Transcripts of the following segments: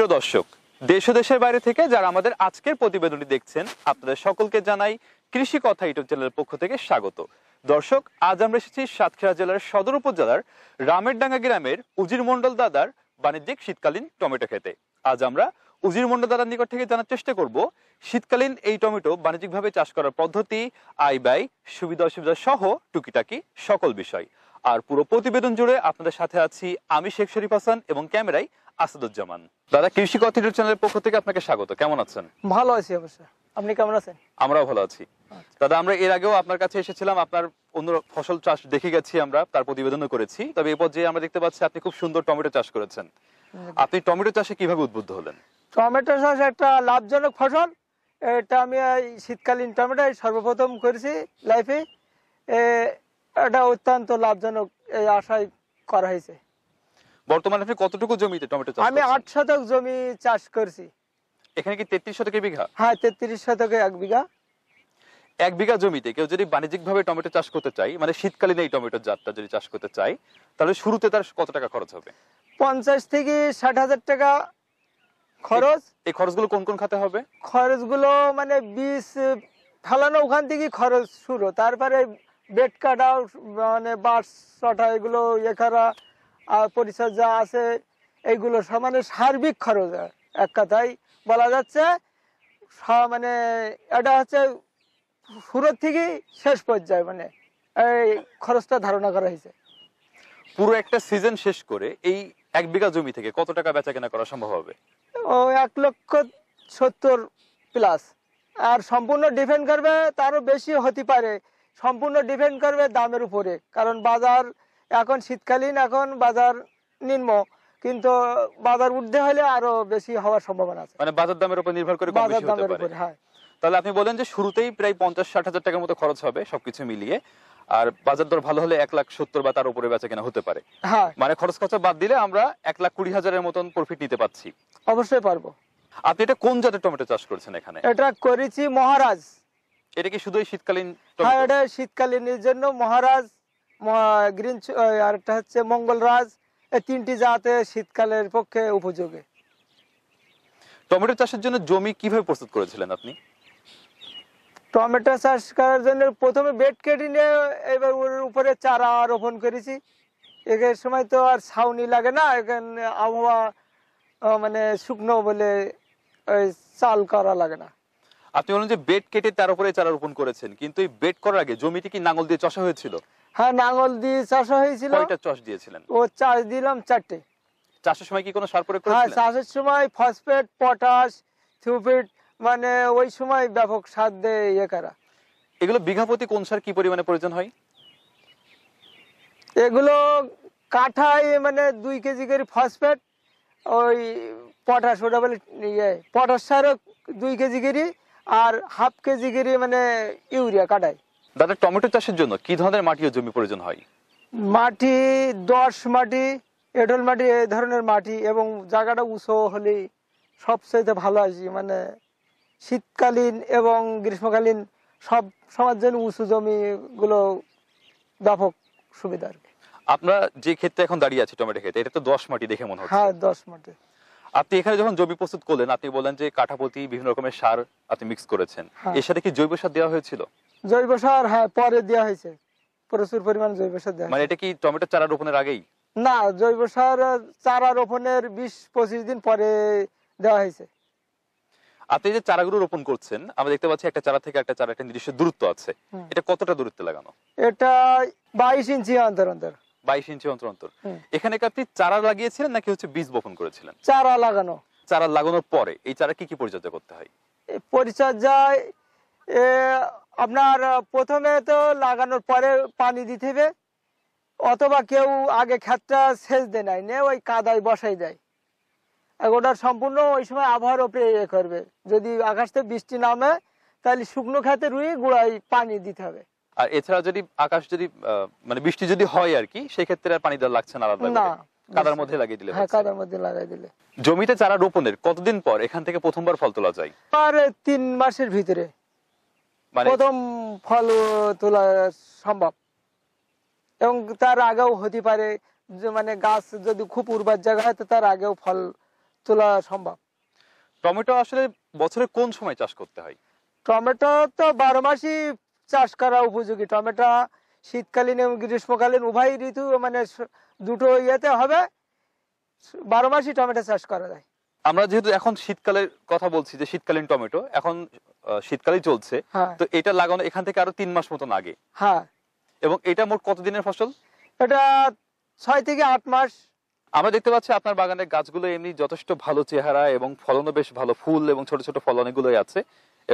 প্রিয় দর্শক দেশ দেশের বাইরে থেকে যারা আমাদের আজকের প্রতিবেদনটি দেখছেন আপনাদের সকলকে জানাই কৃষি কথা ইউটিউব চ্যানেলের পক্ষ থেকে স্বাগত দর্শক আজ আমরা এসেছি সাতক্ষীরা জেলার সদর উপজেলার রামেরডাঙ্গা গ্রামের উজির মন্ডল দাদার বাণিজ্যিক শীতকালীন টমেটো খেতে আজ আমরা উজির মন্ডল দাদার নিকট থেকে জানার চেষ্টা করব শীতকালীন এই টমেটো বাণিজ্যিকভাবে চাষ করার পদ্ধতি আয় ব্যয় সুবিধা অসুবিধা সহ টুকিটাকি সকল বিষয় আর পুরো প্রতিবেদন জুড়ে আপনাদের সাথে আছি আমি শেখ শরীফ হাসান এবং ক্যামেরায় আসাদুজ্জামান দাদা কৃষি কথা চ্যানেলের পক্ষ থেকে আপনাকে স্বাগত কেমন আছেন ভালো আছি অবশ্যই আপনি কেমন আছেন আমরাও ভালো আছি আচ্ছা। দাদা আমরা এর আগেও আপনার কাছে এসেছিলাম আপনার অন্য ফসল চাষ দেখে গেছি আমরা তার প্রতিবেদনও করেছি তবে এ পর্যায়ে আমরা দেখতে পাচ্ছি আপনি খুব সুন্দর টমেটো চাষ করেছেন আপনি টমেটো চাষে কিভাবে উদ্বুদ্ধ হলেন টমেটো চাষ একটা লাভজনক ফসল এটা আমি শীতকালীন টমেটো সর্বপ্রথম করেছি লাইফে এটা অত্যন্ত লাভজনক এই আশায় করা হয়েছে বর্তমানে আপনি কতটুকু জমিতে টমেটো চাষ আমি আট শতক জমি চাষ করছি এখানে কি তেত্রিশ শতক বিঘা হ্যাঁ তেত্রিশ শতকে এক বিঘা এক বিঘা জমিতে কেউ যদি বাণিজ্যিকভাবে টমেটো চাষ করতে চাই মানে শীতকালীন এই টমেটোর জাতটা যদি চাষ করতে চাই তাহলে শুরুতে তার কত টাকা খরচ হবে পঞ্চাশ থেকে ষাট হাজার টাকা খরচ এই খরচগুলো কোন কোন খাতে হবে খরচগুলো মানে বীজ ফেলানো ওখান থেকে খরচ শুরু তারপরে বেট কাটা মানে বাঁশ চটা এগুলো ইয়ে করা আর পরিচর্যা আছে এইগুলো সমানে সার্বিক খরচ এক কথায় বলা যাচ্ছে মানে এটা হচ্ছে শুরুর থেকে শেষ পর্যায়ে মানে এই খরচটা ধারণা করা হয়েছে পুরো একটা সিজন শেষ করে এই এক বিঘা জমি থেকে কত টাকা বেচা কেনা করা সম্ভব হবে ও এক লক্ষ সত্তর প্লাস আর সম্পূর্ণ ডিপেন্ড করবে তারও বেশি হতে পারে সম্পূর্ণ ডিপেন্ড করবে দামের উপরে কারণ বাজার এখন শীতকালীন এখন বাজার নিম্ন কিন্তু বাজার উঠতে হলে আরো বেশি হওয়ার সম্ভাবনা আছে মানে বাজার দামের উপর নির্ভর করে বাজার দামের উপর হ্যাঁ তাহলে আপনি বলেন যে শুরুতেই প্রায় পঞ্চাশ ষাট হাজার টাকার মতো খরচ হবে সবকিছু মিলিয়ে আর বাজার দর ভালো হলে এক লাখ সত্তর বা তার উপরে বেচা কেনা হতে পারে হ্যাঁ। মানে খরচ খরচা বাদ দিলে আমরা এক লাখ কুড়ি হাজারের মতন প্রফিট নিতে পারছি অবশ্যই পারবো আপনি এটা কোন জাতের টমেটো চাষ করছেন এখানে এটা করেছি মহারাজ এটা কি শুধু শীতকালীন হ্যাঁ এটা শীতকালীন জন্য মহারাজ গ্রিন আরেকটা হচ্ছে মঙ্গলরাজ এই তিনটি জাতে শীতকালের পক্ষে উপযোগী টমেটো চাষের জন্য জমি কিভাবে প্রস্তুত করেছিলেন আপনি টমেটো চাষ করার জন্য প্রথমে বেড কেটে নিয়ে এবার ওর উপরে চারা রোপণ করেছি এর সময় তো আর ছাউনি লাগে না এখানে আবহাওয়া মানে শুকনো বলে চাল করা লাগে না আপনি বলেন যে বেড কেটে তার উপরে চারা রোপণ করেছেন কিন্তু এই বেড করার আগে জমিটি কি নাঙল দিয়ে চষা হয়েছিল হ্যাঁ নাঙ্গল দিয়ে চাষ হয়েছিল কয়টা চাষ দিয়েছিলেন ও চাষ দিলাম চারটে চাষের সময় কি কোনো সার প্রয়োগ হ্যাঁ, করেছিলেন হ্যাঁ চাষের সময় ফসফেট পটাশ থিওফিট মানে ওই সময় ব্যাপক সার দেয় ইয়ে করা এগুলো বিঘা প্রতি কোন সার কি পরিমাণে প্রয়োজন হয় এগুলো কাঠায় মানে দুই কেজি করে ফসফেট ওই পটাশ ওটা বলে ইয়ে পটাশ সারও দুই কেজি করে আর হাফ কেজি করে মানে ইউরিয়া কাটায় দাদা টমেটো চাষের জন্য কি ধরনের মাটি ও জমি প্রয়োজন হয় মাটি দশ মাটি এডল মাটি এই ধরনের মাটি এবং জায়গাটা উঁচু হলে সবচেয়ে ভালো আসি মানে শীতকালীন এবং গ্রীষ্মকালীন সব সবার জন্য উঁচু জমিগুলো ব্যাপক সুবিধা আর আপনারা যে ক্ষেত্রে এখন দাঁড়িয়ে আছে টমেটো ক্ষেত্রে এটা তো দশ মাটি দেখে মনে হচ্ছে হ্যাঁ দশ মাটি আপনি এখানে যখন জমি প্রস্তুত করলেন আপনি বলেন যে কাঠাপতি বিভিন্ন রকমের সার আপনি মিক্স করেছেন হ্যাঁ। এর সাথে কি জৈব সার দেওয়া হয়েছিল জৈব সার হ্যাঁ পরে দেওয়া হয়েছে প্রচুর পরিমাণ জৈব সার দেওয়া মানে এটা কি টমেটো চারা রোপণের আগেই না জৈব সার চারা রোপণের বিশ পঁচিশ দিন পরে দেওয়া হয়েছে আপনি যে চারাগুলো রোপণ করছেন আমরা দেখতে পাচ্ছি একটা চারা থেকে একটা চারা একটা নির্দিষ্ট দূরত্ব আছে এটা কতটা দূরত্বে লাগানো এটা বাইশ ইঞ্চি অন্তর অন্তর বাইশ ইঞ্চি অন্তর অন্তর এখানে আপনি চারা লাগিয়েছিলেন নাকি হচ্ছে বীজ বপন করেছিলেন চারা লাগানো চারা লাগানোর পরে এই চারা কি কি পরিচর্যা করতে হয় পরিচর্যায় আপনার প্রথমে তো লাগানোর পরে পানি দিতে হবে অথবা কেউ আগে ক্ষেতটা সেচ দেয় নাই নে ওই কাদায় বসাই দেয় ওটার সম্পূর্ণ ওই সময় আবহাওয়ার ওপরে ইয়ে করবে যদি আকাশতে বৃষ্টি নামে তাহলে শুকনো খেতে রুই গুড়াই পানি দিতে হবে আর এছাড়া যদি আকাশ যদি মানে বৃষ্টি যদি হয় আর কি সেই ক্ষেত্রে পানি দেওয়া লাগছে না না কাদার মধ্যে লাগিয়ে দিলে হ্যাঁ কাদার মধ্যে লাগাই দিলে জমিতে চারা রোপণের কতদিন পর এখান থেকে প্রথমবার ফল তোলা যায় আর তিন মাসের ভিতরে মানে প্রথম ফল তোলা সম্ভব এবং তার আগেও হতে পারে মানে গাছ যদি খুব উর্বর জায়গা হয় তার আগেও ফল তোলা সম্ভব টমেটো আসলে বছরে কোন সময় চাষ করতে হয় টমেটো তো বারো মাসই চাষ করা উপযোগী টমেটো শীতকালীন এবং গ্রীষ্মকালীন উভয় ঋতু মানে দুটো ইয়েতে হবে বারো মাসই টমেটো চাষ করা যায় আমরা যেহেতু এখন শীতকালের কথা বলছি যে শীতকালীন টমেটো এখন শীতকালেই চলছে হ্যাঁ। তো এটা লাগানো এখান থেকে আরো তিন মাস মতন আগে হ্যাঁ এবং এটা মোট কতদিনের ফসল এটা ছয় থেকে আট মাস আমরা দেখতে পাচ্ছি আপনার বাগানের গাছগুলো এমনি যথেষ্ট ভালো চেহারা এবং ফলনও বেশ ভালো ফুল এবং ছোট ছোট ফলন এগুলোই আছে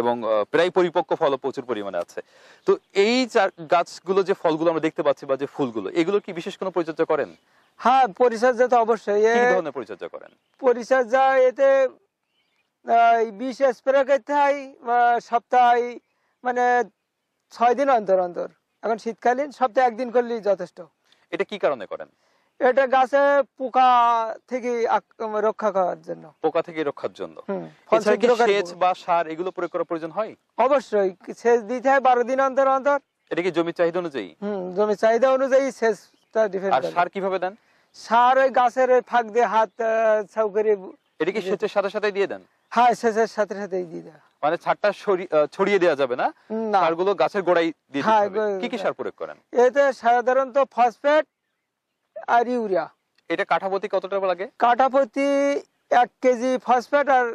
এবং প্রায় পরিপক্ক ফলও প্রচুর পরিমাণে আছে তো এই গাছগুলো যে ফলগুলো আমরা দেখতে পাচ্ছি বা যে ফুলগুলো এগুলো কি বিশেষ কোনো পরিচর্যা করেন হ্যাঁ পরিচর্যা তো অবশ্যই কি ধরনের পরিচর্যা করেন পরিচর্যা এতে বিষ স্প্রে করতে হয় সপ্তাহে মানে ছয় দিন অন্তর অন্তর এখন শীতকালীন সপ্তাহে একদিন করলেই যথেষ্ট এটা কি কারণে করেন এটা গাছে পোকা থেকে রক্ষা করার জন্য পোকা থেকে রক্ষার জন্য বা সার এগুলো প্রয়োগ করার প্রয়োজন হয় অবশ্যই সেচ দিতে হয় বারো দিন অন্তর অন্তর এটা কি জমি চাহিদা অনুযায়ী জমি চাহিদা অনুযায়ী সেচ সার কিভাবে দেন সার ওই গাছের ফাঁক দিয়ে হাত ছাউ করে এটা কি সেচের সাথে সাথে দিয়ে দেন হ্যাঁ সেচের সাথে সাথে দিয়ে দেন মানে ছাড়টা ছড়িয়ে দেওয়া যাবে না সারগুলো গাছের গোড়ায় দিয়ে হ্যাঁ, কি কি সার প্রয়োগ করেন এতে সাধারণত ফসফেট আর ইউরিয়া এটা কাঠাপতি কত টাকা লাগে কাঠাপতি এক কেজি ফসফেট আর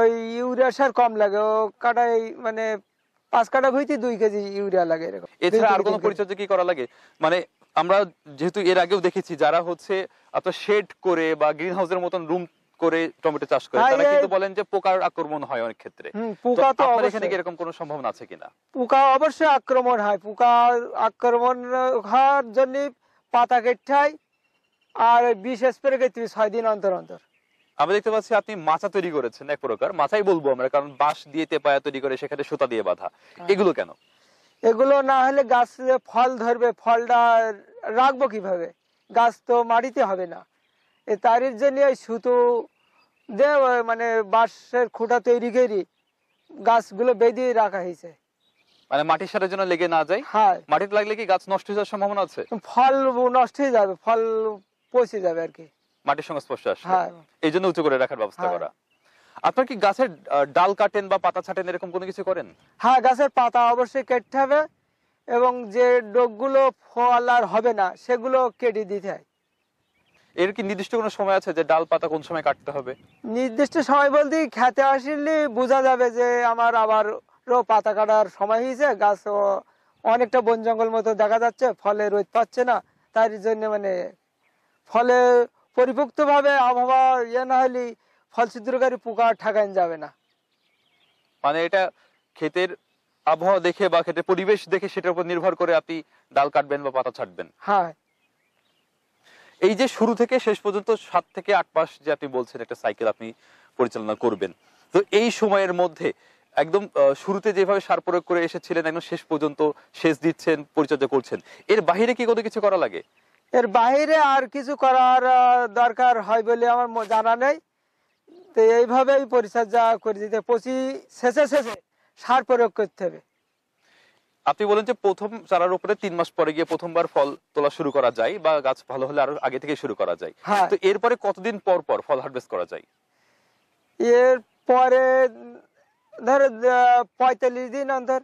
ওই ইউরিয়া সার কম লাগে ও কাটাই মানে পাঁচ কাটা ভুঁইতে দুই কেজি ইউরিয়া লাগে এরকম এছাড়া আর কোনো পরিচর্যা কি করা লাগে মানে আমরা যেহেতু এর আগেও দেখেছি যারা হচ্ছে আপনার শেড করে বা গ্রিন হাউসের মতন রুম করে টমেটো চাষ করে তারা কিন্তু বলেন যে পোকার আক্রমণ হয় অনেক ক্ষেত্রে পোকা তো আপনার এখানে এরকম কোনো সম্ভাবনা আছে কিনা পোকা অবশ্যই আক্রমণ হয় পোকা আক্রমণ হওয়ার জন্য পাতা কেটটাই আর বিষ স্প্রে করতে ছয় দিন অন্তর অন্তর আমি দেখতে পাচ্ছি আপনি মাচা তৈরি করেছেন এক প্রকার মাচাই বলবো আমরা কারণ বাঁশ দিয়ে তেপায়া তৈরি করে সেখানে সুতা দিয়ে বাঁধা হ্যাঁ। এগুলো কেন এগুলো না হলে গাছ ফল ধরবে ফলটা রাখবো কিভাবে গাছ তো মাটিতে হবে না এ তার জন্য ওই সুতো দেওয়া মানে বাঁশের খুঁটা তৈরি করি গাছগুলো বেঁধে রাখা হয়েছে মানে মাটির সাথে জন্য লেগে না যায় হ্যাঁ মাটিতে লাগলে কি গাছ নষ্ট হয়ে যাওয়ার সম্ভাবনা আছে ফল নষ্ট হয়ে যাবে ফল পচে যাবে আর কি মাটির সংস্পর্শে আসবে হ্যাঁ। এই জন্য উঁচু করে রাখার ব্যবস্থা হ্যাঁ। করা আপনার কি গাছের ডাল কাটেন বা পাতা ছাটেন এরকম কোনো কিছু করেন হ্যাঁ গাছের পাতা অবশ্যই কেটতে হবে এবং যে ডোকগুলো ফল আর হবে না সেগুলো কেটে দিতে হয় এর কি নির্দিষ্ট কোনো সময় আছে যে ডাল পাতা কোন সময় কাটতে হবে নির্দিষ্ট সময় বলতে খেতে আসলে বোঝা যাবে যে আমার আবার পাতা কাটার সময় হয়েছে গাছ অনেকটা বন জঙ্গল মতো দেখা যাচ্ছে ফলে রোদ পাচ্ছে না তার জন্য মানে ফলে ভাবে আবহাওয়া ইয়ে না হলে ফল ছিদ্রকারী পোকা ঠাকান যাবে না মানে এটা ক্ষেতের আবহাওয়া দেখে বা ক্ষেতের পরিবেশ দেখে সেটার উপর নির্ভর করে আপনি ডাল কাটবেন বা পাতা ছাড়বেন হ্যাঁ এই যে শুরু থেকে শেষ পর্যন্ত সাত থেকে আট মাস যে আপনি বলছেন একটা সাইকেল আপনি পরিচালনা করবেন তো এই সময়ের মধ্যে একদম শুরুতে যেভাবে সার প্রয়োগ করে এসেছিলেন একদম শেষ পর্যন্ত শেষ দিচ্ছেন পরিচর্যা করছেন এর বাহিরে কি কোনো কিছু করা লাগে এর বাহিরে আর কিছু করার দরকার হয় বলে আমার জানা নেই তো এইভাবে পরিচর্যা করে দিতে পচি শেষে শেষে সার প্রয়োগ করতে হবে আপনি বলেন যে প্রথম চারার উপরে তিন মাস পরে গিয়ে প্রথমবার ফল তোলা শুরু করা যায় বা গাছ ভালো হলে আরো আগে থেকে শুরু করা যায় হ্যাঁ। তো এরপরে কতদিন পর পর ফল হারভেস্ট করা যায় এর পরে ধর পঁয়তাল্লিশ দিন অন্তর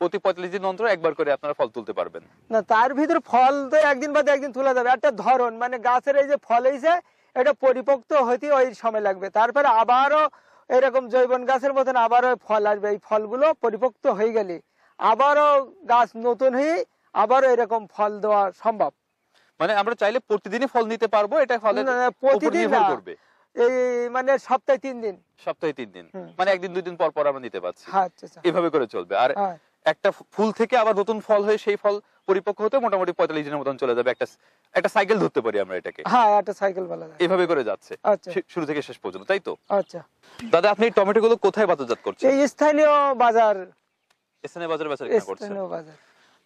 প্রতি পঁয়তাল্লিশ দিন অন্তর একবার করে আপনারা ফল তুলতে পারবেন না তার ভিতরে ফল তো একদিন বাদে একদিন তোলা যাবে একটা ধরন মানে গাছের এই যে ফল এইছে এটা পরিপক্ত হইতে ওই সময় লাগবে তারপরে আবারও এরকম জৈবন গাছের মতন আবারও ফল আসবে এই ফলগুলো পরিপক্ত হয়ে গেলে আবারও গাছ নতুন হয়ে আবারও এরকম ফল দেওয়া সম্ভব মানে আমরা চাইলে প্রতিদিনই ফল নিতে পারবো এটা ফলের প্রতিদিন করবে মানে মানে হ্যাঁ, আচ্ছা, আচ্ছা। করে চলবে আর হ্যাঁ। একটা ফুল থেকে আবার নতুন ফল হয়ে সেই ফল পরিপক্ক হতে মোটামুটি পঁয়তাল্লিশ দিনের মতন চলে যাবে একটা একটা সাইকেল ধরতে পারি আমরা এটাকে হ্যাঁ, এভাবে করে যাচ্ছে আচ্ছা। শুরু থেকে শেষ পর্যন্ত তাই তো আচ্ছা দাদা আপনি টমেটো গুলো কোথায় বাজারজাত করছেন এই স্থানীয় বাজার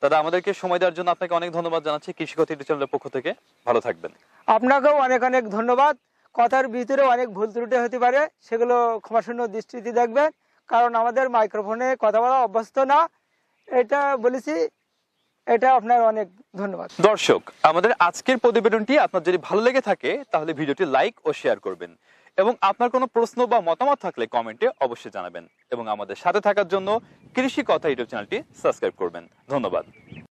দাদা আমাদেরকে সময় দেওয়ার জন্য আপনাকে অনেক ধন্যবাদ জানাচ্ছি কৃষি ক্ষতি চ্যানেলের পক্ষ থেকে ভালো থাকবেন আপনাকেও অনেক অনেক ধন্যবাদ কথার ভিতরে অনেক ভুল ত্রুটি হতে পারে সেগুলো ক্ষমাশূন্য দৃষ্টিতে দেখবেন কারণ আমাদের মাইক্রোফোনে কথা বলা অভ্যস্ত না এটা বলেছি এটা আপনার অনেক ধন্যবাদ দর্শক আমাদের আজকের প্রতিবেদনটি আপনার যদি ভালো লেগে থাকে তাহলে ভিডিওটি লাইক ও শেয়ার করবেন এবং আপনার কোনো প্রশ্ন বা মতামত থাকলে কমেন্টে অবশ্যই জানাবেন এবং আমাদের সাথে থাকার জন্য কৃষি কথা ইউটিউব চ্যানেলটি সাবস্ক্রাইব করবেন ধন্যবাদ